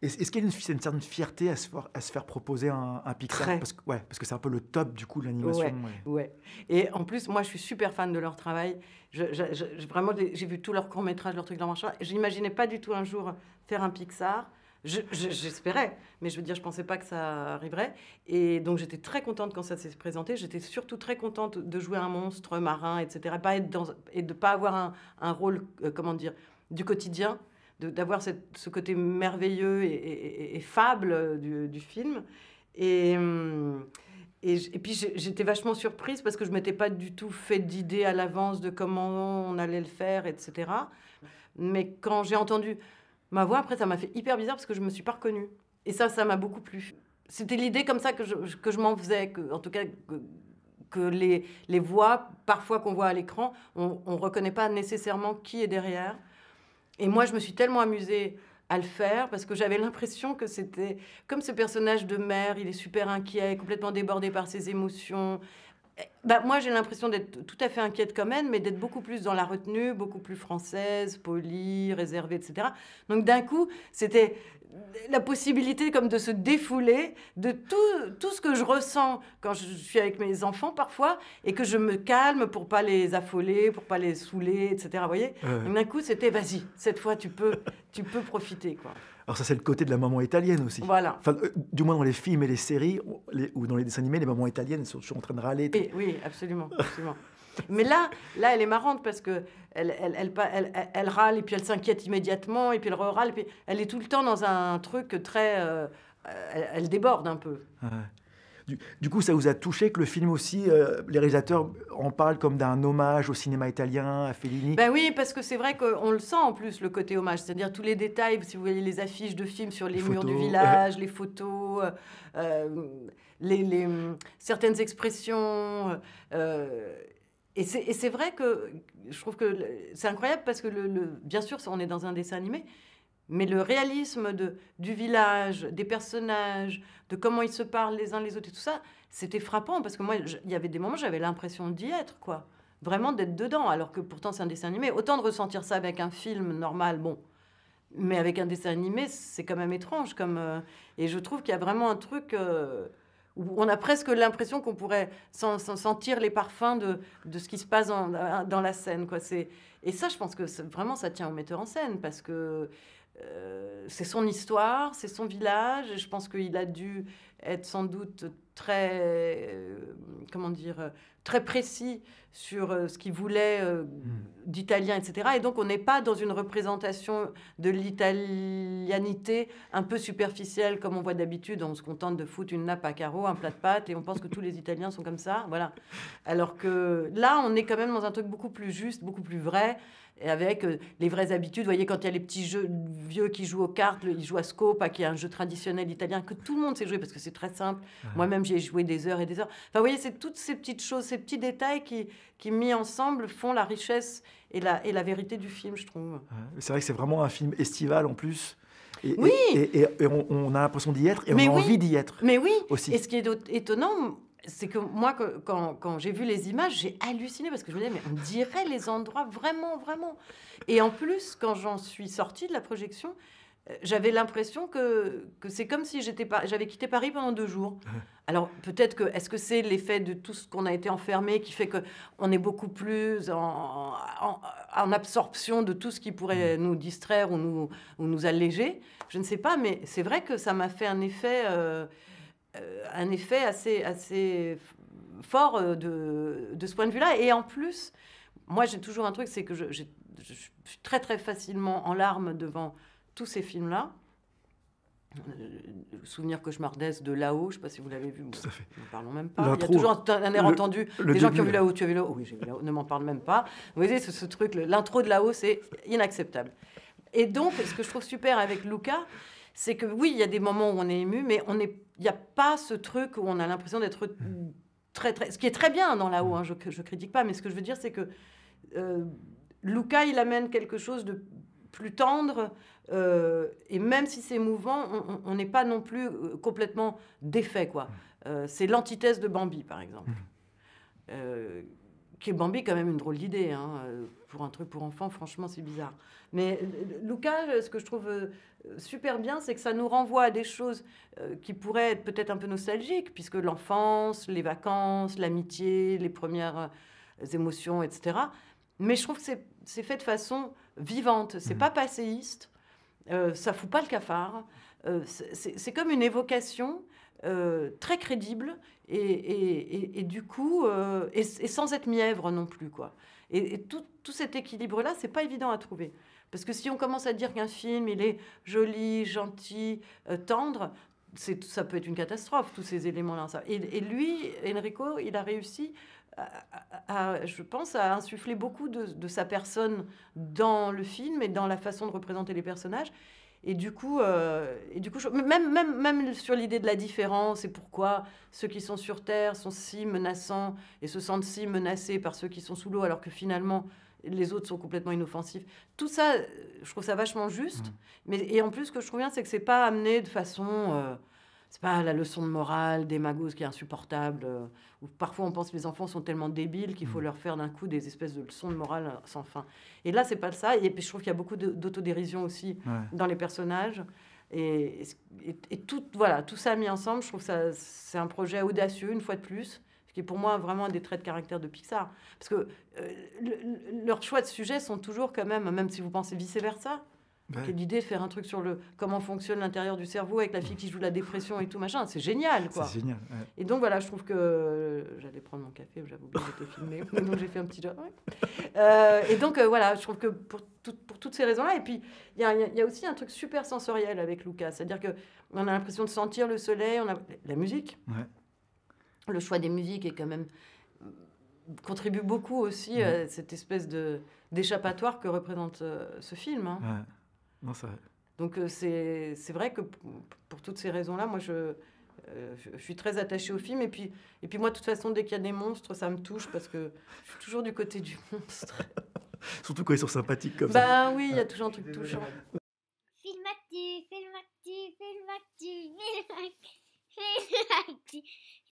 Est-ce qu'il y a une, certaine fierté à se, faire, à se faire proposer un, Pixar parce que, c'est un peu le top du coup de l'animation. Ouais, Et en plus, moi, je suis super fan de leur travail. vraiment, j'ai vu tous leurs courts métrages, leurs trucs, leurs machins. Je n'imaginais pas du tout un jour faire un Pixar. J'espérais, mais je veux dire, je pensais pas que ça arriverait. Et donc, j'étais très contente quand ça s'est présenté. J'étais surtout très contente de jouer un monstre marin, etc. Pas être dans, et de ne pas avoir un, rôle, euh, comment dire, du quotidien d'avoir ce côté merveilleux et, fable du, film. Et, hum, et puis j'étais vachement surprise parce que je ne m'étais pas du tout fait d'idée à l'avance de comment on allait le faire, etc. Mais quand j'ai entendu ma voix, après, ça m'a fait hyper bizarre parce que je ne me suis pas reconnue. Et ça, ça m'a beaucoup plu. C'était l'idée comme ça que je, que je m'en faisais, que, en tout cas que, les, les voix, parfois qu'on voit à l'écran, on ne reconnaît pas nécessairement qui est derrière. Et moi, je me suis tellement amusée à le faire parce que j'avais l'impression que c'était comme ce personnage de mère, il est super inquiet, complètement débordé par ses émotions. Eh, bah, moi, j'ai l'impression d'être tout à fait inquiète comme elle, mais d'être beaucoup plus dans la retenue, beaucoup plus française, polie, réservée, etc. Donc d'un coup, c'était la possibilité comme de se défouler de tout, ce que je ressens quand je suis avec mes enfants parfois et que je me calme pour pas les affoler, pour pas les saouler, etc. Vous voyez D'un coup, c'était vas-y, cette fois tu peux, tu peux profiter quoi. Alors ça, c'est le côté de la maman italienne aussi. Voilà. Euh, du moins dans les films et les séries ou dans les dessins animés, les mamans italiennes sont toujours en train de râler. oui, absolument, absolument. Mais là, là, elle est marrante parce que elle, elle, elle, râle et puis elle s'inquiète immédiatement et puis elle râle. elle est tout le temps dans un truc très. Euh, elle, déborde un peu. Du, coup, ça vous a touché que le film aussi, euh, les réalisateurs en parlent comme d'un hommage au cinéma italien, à Fellini Ben oui, parce que c'est vrai qu'on le sent en plus, le côté hommage. C'est-à-dire tous les détails, si vous voyez les affiches de films sur les, murs du village, les photos, euh, certaines expressions. Et c'est vrai que je trouve que c'est incroyable parce que, bien sûr, on est dans un dessin animé, mais le réalisme de, du village, des personnages, de comment ils se parlent les uns les autres et tout ça, c'était frappant parce que moi, il y avait des moments, j'avais l'impression d'y être, quoi. Vraiment d'être dedans, alors que pourtant c'est un dessin animé. Autant de ressentir ça avec un film normal, bon. Mais avec un dessin animé, c'est quand même étrange. Comme, euh, et je trouve qu'il y a vraiment un truc. Euh, on a presque l'impression qu'on pourrait sentir les parfums de, ce qui se passe dans, la scène. Quoi. Et ça, je pense que vraiment, ça tient au metteur en scène, parce que euh, c'est son histoire, c'est son village, je pense qu'il a dû être sans doute très, euh, comment dire, euh, très précis sur euh, ce qu'il voulait hmm. d'italien, etc. Et donc, on n'est pas dans une représentation de l'italianité un peu superficielle comme on voit d'habitude. On se contente de foutre une nappe à carreaux, un plat de pâtes, et on pense que tous les Italiens sont comme ça. Voilà. Alors que là, on est quand même dans un truc beaucoup plus juste, beaucoup plus vrai. Et avec les vraies habitudes. Vous voyez, quand il y a les petits jeux vieux qui jouent aux cartes, ils jouent à Scopa, qui est un jeu traditionnel italien que tout le monde sait jouer parce que c'est très simple. Ah. Moi-même, j'y joué des heures et des heures. Enfin, vous voyez, c'est toutes ces petites choses, ces petits détails qui, qui mis ensemble, font la richesse et la, et la vérité du film, je trouve. c'est vrai que c'est vraiment un film estival en plus. Et, oui. Et, on, a l'impression d'y être et Mais on a envie d'y être. Mais oui. Aussi. Et ce qui est étonnant, c'est que moi, quand, quand j'ai vu les images, j'ai halluciné parce que je me disais, mais on dirait les endroits vraiment, vraiment. Et en plus, quand j'en suis sortie de la projection, j'avais l'impression que, que c'est comme si j'avais quitté Paris pendant deux jours. Alors peut-être que est-ce que c'est l'effet de tout ce qu'on a été enfermé qui fait que on est beaucoup plus en, absorption de tout ce qui pourrait mm. nous distraire ou nous, ou nous alléger Je ne sais pas, mais c'est vrai que ça m'a fait un effet, euh, euh, un effet assez, assez fort euh, de, de ce point de vue-là. Et en plus, moi j'ai toujours un truc, c'est que je, je, suis très très facilement en larmes devant tous ces films-là, euh, le souvenir cauchemardesque de là-haut, je ne sais pas si vous l'avez vu, nous parlons même pas. Il y a toujours un, air entendu. Les des gens qui ont vu là-haut, tu as vu Oui, j'ai vu ne m'en parle même pas. Vous voyez, ce, truc, l'intro de La haut c'est inacceptable. Et donc, ce que je trouve super avec Luca, c'est que oui, il y a des moments où on est ému, mais on est, il n'y a pas ce truc où on a l'impression d'être hmm. très, très. Ce qui est très bien dans là-haut, hein, je ne critique pas, mais ce que je veux dire, c'est que euh, Luca, il amène quelque chose de plus tendre. Euh, et même si c'est mouvant, on n'est pas non plus euh, complètement défait. quoi. Mm. Euh, c'est l'antithèse de Bambi, par exemple. Mm. qui est Bambi, quand même, une drôle d'idée. Hein. Pour un truc pour enfants, franchement, c'est bizarre. Mais Lucas, ce que je trouve super bien, c'est que ça nous renvoie à des choses qui pourraient être peut-être un peu nostalgiques, puisque l'enfance, les vacances, l'amitié, les premières émotions, etc. Mais je trouve que c'est fait de façon vivante, c'est mmh. pas passéiste, euh, ça fout pas le cafard. Euh, c'est comme une évocation euh, très crédible et, du coup, euh, et, sans être mièvre non plus. quoi. Et, tout, cet équilibre-là, c'est pas évident à trouver. Parce que si on commence à dire qu'un film, il est joli, gentil, tendre, ça peut être une catastrophe, tous ces éléments-là. et, lui, Enrico, il a réussi je pense, a insufflé beaucoup de, sa personne dans le film et dans la façon de représenter les personnages. Et du coup, euh, et du coup même, même, même sur l'idée de la différence et pourquoi ceux qui sont sur Terre sont si menaçants et se sentent si menacés par ceux qui sont sous l'eau alors que finalement les autres sont complètement inoffensifs. Tout ça, euh, je trouve ça vachement juste. Mmh. Mais, et en plus, ce que je trouve bien, c'est que c'est pas amené de façon... Euh, c'est pas la leçon de morale des magos qui est insupportable. Euh, parfois on pense que les enfants sont tellement débiles qu'il faut mm. leur faire d'un coup des espèces de leçons de morale sans fin. Et là, c'est pas ça. Et puis je trouve qu'il y a beaucoup d'autodérision aussi dans les personnages. Et, tout, voilà, tout ça mis ensemble, je trouve que c'est un projet audacieux, une fois de plus, ce qui est pour moi vraiment un des traits de caractère de Pixar. Parce que euh, leurs choix de sujets sont toujours quand même, même si vous pensez vice-versa, Ouais. l'idée de faire un truc sur le comment fonctionne l'intérieur du cerveau avec la fille qui joue la dépression et tout machin. C'est génial, quoi. C'est génial. Et donc voilà, je trouve que euh, j'allais prendre mon café, j'avais oublié d'être donc j'ai fait un petit job. Euh, et donc euh, voilà, je trouve que pour, toutes ces raisons-là, et puis il y a, aussi un truc super sensoriel avec Lucas, c'est-à-dire que on a l'impression de sentir le soleil, on a la musique. Le choix des musiques est quand même contribue beaucoup aussi à cette espèce de d'échappatoire que représente ce film. Hein ça... Donc euh, c'est vrai que pour toutes ces raisons-là, moi euh, je, je, suis très attachée au film. Et puis, et puis moi, de toute façon, dès qu'il y a des monstres, ça me touche parce que je suis toujours du côté du monstre. Surtout quand ils sont sympathiques comme bah ça. Ben oui, il y a toujours un truc touchant.